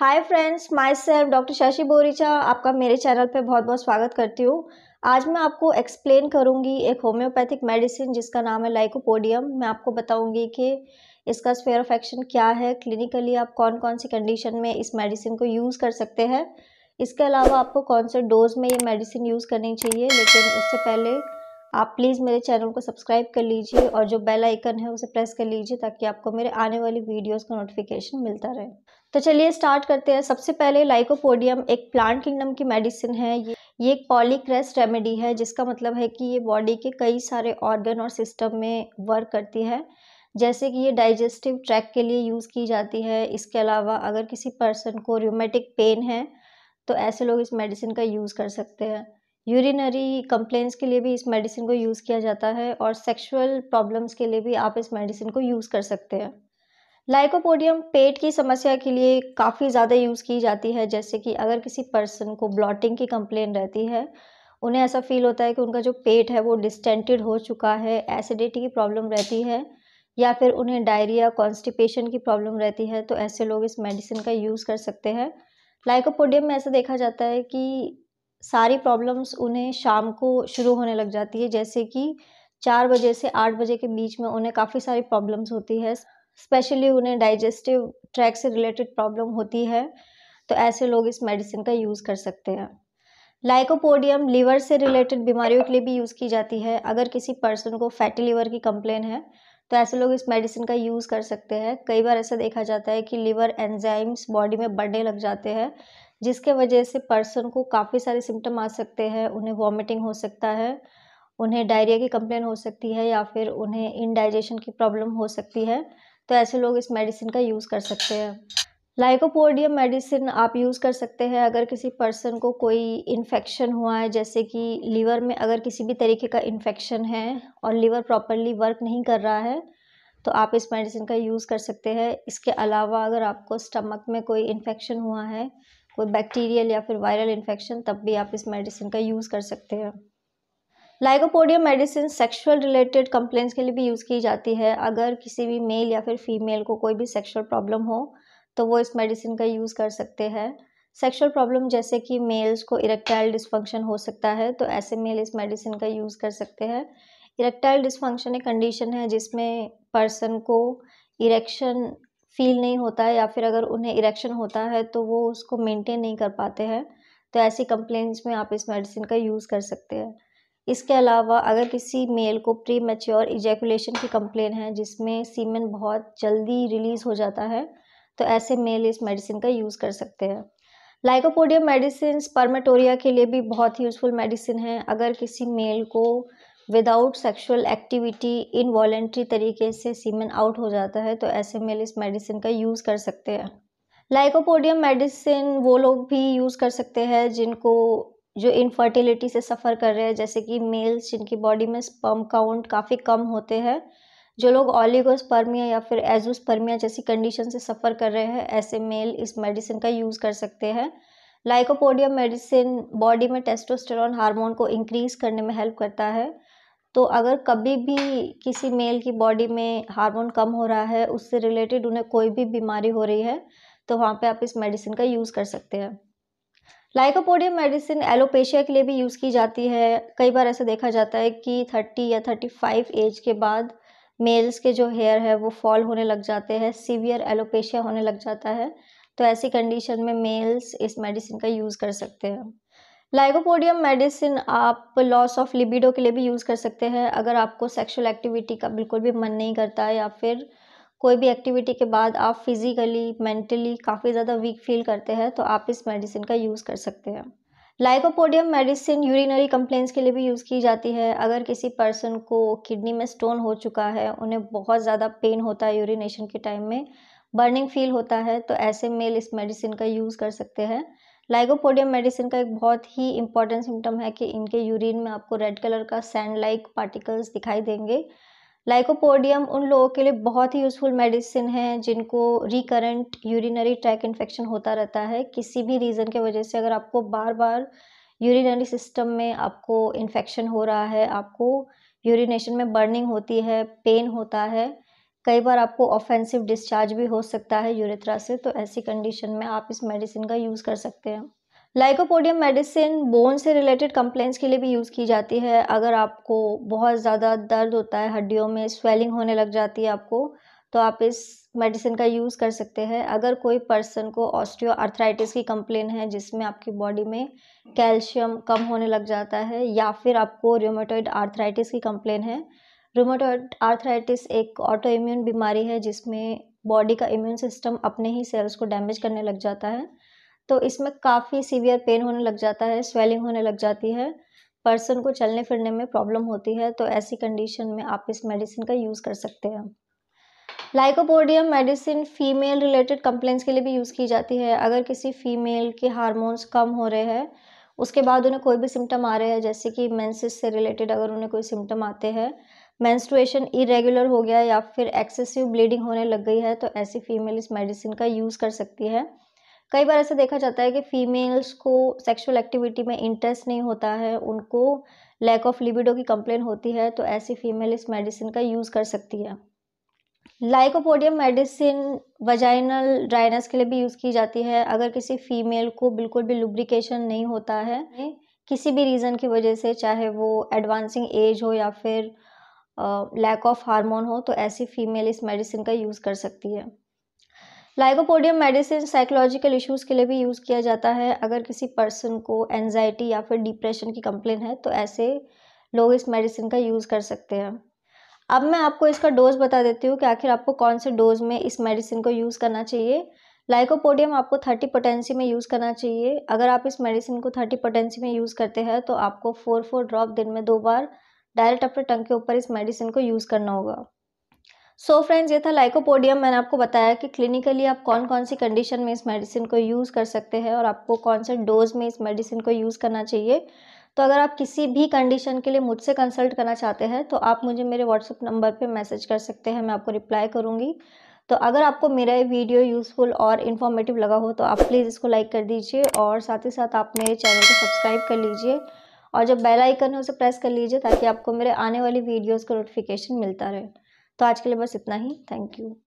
हाय friends myself doctor Shashi Boricha आपका मेरे channel पे बहुत बहुत स्वागत करती हूँ आज मैं आपको एक्सप्लेन करूँगी एक होम्योपैथिक मेडिसिन जिसका नाम है लाइकोपोडियम मैं आपको बताऊँगी कि इसका स्फेयर ऑफ एक्शन क्या है क्लिनिकली आप कौन कौन सी कंडीशन में इस मेडिसिन को यूज़ कर सकते हैं इसके अलावा आपको कौन से डोज में ये मेडिसिन यूज़ करनी चाहिए लेकिन उससे पहले आप प्लीज़ मेरे चैनल को सब्सक्राइब कर लीजिए और जो बेल आइकन है उसे प्रेस कर लीजिए ताकि आपको मेरे आने वाली वीडियोस का नोटिफिकेशन मिलता रहे तो चलिए स्टार्ट करते हैं सबसे पहले लाइकोपोडियम एक प्लांट किंगडम की मेडिसिन है ये ये एक पॉलीक्रेस रेमेडी है जिसका मतलब है कि ये बॉडी के कई सारे ऑर्गन और सिस्टम में वर्क करती है जैसे कि ये डाइजेस्टिव ट्रैक के लिए यूज़ की जाती है इसके अलावा अगर किसी पर्सन को र्यूमेटिक पेन है तो ऐसे लोग इस मेडिसिन का यूज़ कर सकते हैं यूरिनरी कंप्लेंट्स के लिए भी इस मेडिसिन को यूज़ किया जाता है और सेक्सुअल प्रॉब्लम्स के लिए भी आप इस मेडिसिन को यूज़ कर सकते हैं लाइकोपोडियम पेट की समस्या के लिए काफ़ी ज़्यादा यूज़ की जाती है जैसे कि अगर किसी पर्सन को ब्लॉटिंग की कंप्लेन रहती है उन्हें ऐसा फील होता है कि उनका जो पेट है वो डिस्टेंटेड हो चुका है एसिडिटी की प्रॉब्लम रहती है या फिर उन्हें डायरिया कॉन्स्टिपेशन की प्रॉब्लम रहती है तो ऐसे लोग इस मेडिसिन का यूज़ कर सकते हैं लाइकोपोडियम में ऐसा देखा जाता है कि सारी प्रॉब्लम्स उन्हें शाम को शुरू होने लग जाती है जैसे कि चार बजे से आठ बजे के बीच में उन्हें काफ़ी सारी प्रॉब्लम्स होती है स्पेशली उन्हें डाइजेस्टिव ट्रैक से रिलेटेड प्रॉब्लम होती है तो ऐसे लोग इस मेडिसिन का यूज़ कर सकते हैं लाइकोपोडियम लीवर से रिलेटेड बीमारियों के लिए भी यूज़ की जाती है अगर किसी पर्सन को फैटी लीवर की कंप्लेन है तो ऐसे लोग इस मेडिसिन का यूज़ कर सकते हैं कई बार ऐसा देखा जाता है कि लीवर एंजाइम्स बॉडी में बढ़ने लग जाते हैं जिसके वजह से पर्सन को काफ़ी सारे सिम्टम आ सकते हैं उन्हें वॉमिटिंग हो सकता है उन्हें डायरिया की कंप्लेन हो सकती है या फिर उन्हें इनडाइजेशन की प्रॉब्लम हो सकती है तो ऐसे लोग इस मेडिसिन का यूज़ कर सकते हैं लाइकोपोडियम मेडिसिन आप यूज़ कर सकते हैं अगर किसी पर्सन को कोई इन्फेक्शन हुआ है जैसे कि लीवर में अगर किसी भी तरीके का इन्फेक्शन है और लीवर प्रॉपरली वर्क नहीं कर रहा है तो आप इस मेडिसिन का यूज़ कर सकते हैं इसके अलावा अगर आपको स्टमक में कोई इन्फेक्शन हुआ है कोई बैक्टीरियल या फिर वायरल इन्फेक्शन तब भी आप इस मेडिसिन का यूज़ कर सकते हैं lycopodium medicine sexual related complaints के लिए भी यूज़ की जाती है अगर किसी भी मेल या फिर फीमेल को कोई भी सेक्सुअल प्रॉब्लम हो तो वो इस मेडिसिन का यूज़ कर सकते हैं सेक्सुअल प्रॉब्लम जैसे कि मेल्स को इरेक्टाइल डिस्फंक्शन हो सकता है तो ऐसे मेल इस मेडिसिन का यूज़ कर सकते हैं इरेक्टाइल डिस्फंक्शन एक कंडीशन है जिसमें पर्सन को इरेक्शन फील नहीं होता है या फिर अगर उन्हें इरेक्शन होता है तो वो उसको मेंटेन नहीं कर पाते हैं तो ऐसी कंप्लेंट्स में आप इस मेडिसिन का यूज़ कर सकते हैं इसके अलावा अगर किसी मेल को प्री मेच्योर इजैकुलेशन की कंप्लेन है जिसमें सीमेन बहुत जल्दी रिलीज़ हो जाता है तो ऐसे मेल इस मेडिसिन का यूज़ कर सकते हैं लाइकोपोडियम मेडिसिन स्पर्मेटोरिया के लिए भी बहुत ही यूज़फुल मेडिसिन है अगर किसी मेल को विदाउट सेक्सुअल एक्टिविटी इनवॉलेंट्री तरीके से सीमन आउट हो जाता है तो ऐसे में इस मेडिसिन का यूज़ कर सकते हैं लाइकोपोडियम मेडिसिन वो लोग भी यूज़ कर सकते हैं जिनको जो इनफर्टिलिटी से सफ़र कर रहे हैं जैसे कि मेल्स जिनकी बॉडी में स्पर्म काउंट काफ़ी कम होते हैं जो लोग ऑलिगोस्पर्मिया या फिर एजोस्पर्मिया जैसी कंडीशन से सफ़र कर रहे हैं ऐसे मेल इस मेडिसिन का यूज़ कर सकते हैं लाइकोपोडियम मेडिसिन बॉडी में टेस्टोस्टेरॉन हार्मोन को इंक्रीज़ करने में हेल्प करता है तो अगर कभी भी किसी मेल की बॉडी में हार्मोन कम हो रहा है उससे रिलेटेड उन्हें कोई भी बीमारी हो रही है तो वहाँ पे आप इस मेडिसिन का यूज़ कर सकते हैं लाइकोपोडियम मेडिसिन एलोपेशिया के लिए भी यूज़ की जाती है कई बार ऐसा देखा जाता है कि थर्टी या थर्टी फाइव एज के बाद मेल्स के जो हेयर है वो फॉल होने लग जाते हैं सीवियर एलोपेशिया होने लग जाता है तो ऐसी कंडीशन में मेल्स इस मेडिसिन का यूज़ कर सकते हैं लाइगोपोडियम मेडिसिन आप लॉस ऑफ लिबिडो के लिए भी यूज़ कर सकते हैं अगर आपको सेक्सुअल एक्टिविटी का बिल्कुल भी मन नहीं करता है या फिर कोई भी एक्टिविटी के बाद आप फिज़िकली मेंटली काफ़ी ज़्यादा वीक फील करते हैं तो आप इस मेडिसिन का यूज़ कर सकते हैं लाइकोपोडियम मेडिसिन यूरिनरी कंप्लेंट्स के लिए भी यूज़ की जाती है अगर किसी पर्सन को किडनी में स्टोन हो चुका है उन्हें बहुत ज़्यादा पेन होता है यूरिनेशन के टाइम में बर्निंग फील होता है तो ऐसे मेल इस मेडिसिन का यूज़ कर सकते हैं लाइगोपोडियम मेडिसिन का एक बहुत ही इंपॉर्टेंट सिम्टम है कि इनके यूरिन में आपको रेड कलर का सैंड लाइक पार्टिकल्स दिखाई देंगे लाइकोपोडियम उन लोगों के लिए बहुत ही यूज़फुल मेडिसिन है जिनको रिकरेंट यूरिनरी ट्रैक इन्फेक्शन होता रहता है किसी भी रीज़न के वजह से अगर आपको बार बार यूरिनरी सिस्टम में आपको इन्फेक्शन हो रहा है आपको यूरिनेशन में बर्निंग होती है पेन होता है कई बार आपको ऑफेंसिव डिस्चार्ज भी हो सकता है यूरेथ्रा से तो ऐसी कंडीशन में आप इस मेडिसिन का यूज़ कर सकते हैं लाइकोपोडियम मेडिसिन बोन से रिलेटेड कंप्लेंट्स के लिए भी यूज़ की जाती है अगर आपको बहुत ज़्यादा दर्द होता है हड्डियों में स्वेलिंग होने लग जाती है आपको तो आप इस मेडिसिन का यूज़ कर सकते हैं अगर कोई पर्सन को ऑस्टियो आर्थराइटिस की कंप्लेन है जिसमें आपकी बॉडी में कैल्शियम कम होने लग जाता है या फिर आपको रियोमेटोइड आर्थराइटिस की कंप्लेन है रूमेटॉइड आर्थराइटिस एक ऑटो इम्यून बीमारी है जिसमें बॉडी का इम्यून सिस्टम अपने ही सेल्स को डैमेज करने लग जाता है तो इसमें काफ़ी सीवियर पेन होने लग जाता है स्वेलिंग होने लग जाती है पर्सन को चलने फिरने में प्रॉब्लम होती है तो ऐसी कंडीशन में आप इस मेडिसिन का यूज़ कर सकते हैं lycopodium medicine female related complaints के लिए भी यूज़ की जाती है अगर किसी फीमेल के हार्मोन्स कम हो रहे हैं उसके बाद उन्हें कोई भी सिम्टम आ रहे हैं जैसे कि मेंसेस से रिलेटेड अगर उन्हें कोई सिम्टम आते हैं मैंस्ट्रुएशन इरेगुलर हो गया या फिर एक्सेसिव ब्लीडिंग होने लग गई है तो ऐसी फीमेल इस मेडिसिन का यूज़ कर सकती है कई बार ऐसा देखा जाता है कि फीमेल्स को सेक्सुअल एक्टिविटी में इंटरेस्ट नहीं होता है उनको लैक ऑफ लिबिडो की कंप्लेन होती है तो ऐसी फीमेल इस मेडिसिन का यूज़ कर सकती है लाइकोपोडियम मेडिसिन वजाइनल ड्राइनेस के लिए भी यूज़ की जाती है अगर किसी फीमेल को बिल्कुल भी लुब्रिकेशन नहीं होता है किसी भी रीज़न की वजह से चाहे वो एडवांसिंग एज हो या फिर लैक ऑफ हार्मोन हो तो ऐसी फीमेल इस मेडिसिन का यूज़ कर सकती है लाइकोपोडियम मेडिसिन साइकोलॉजिकल इश्यूज़ के लिए भी यूज़ किया जाता है अगर किसी पर्सन को एनजाइटी या फिर डिप्रेशन की कंप्लेन है तो ऐसे लोग इस मेडिसिन का यूज़ कर सकते हैं अब मैं आपको इसका डोज बता देती हूँ कि आखिर आपको कौन से डोज में इस मेडिसिन को यूज़ करना चाहिए लाइकोपोडियम आपको थर्टी पोटेंसी में यूज़ करना चाहिए अगर आप इस मेडिसिन को थर्टी पोटेंसी में यूज़ करते हैं तो आपको फोर फोर ड्रॉप दिन में दो बार डायरेक्ट अपने टंग के ऊपर इस मेडिसिन को यूज़ करना होगा सो so फ्रेंड्स ये था लाइकोपोडियम मैंने आपको बताया कि क्लिनिकली आप कौन कौन सी कंडीशन में इस मेडिसिन को यूज़ कर सकते हैं और आपको कौन से डोज में इस मेडिसिन को यूज़ करना चाहिए तो अगर आप किसी भी कंडीशन के लिए मुझसे कंसल्ट करना चाहते हैं तो आप मुझे मेरे व्हाट्सअप नंबर पर मैसेज कर सकते हैं मैं आपको रिप्लाई करूँगी तो अगर आपको मेरा ये वीडियो यूज़फुल और इन्फॉर्मेटिव लगा हो तो आप प्लीज़ इसको लाइक कर दीजिए और साथ ही साथ आप मेरे चैनल को सब्सक्राइब कर लीजिए और जब बेल आइकन है उसे प्रेस कर लीजिए ताकि आपको मेरे आने वाली वीडियोज़ का नोटिफिकेशन मिलता रहे तो आज के लिए बस इतना ही थैंक यू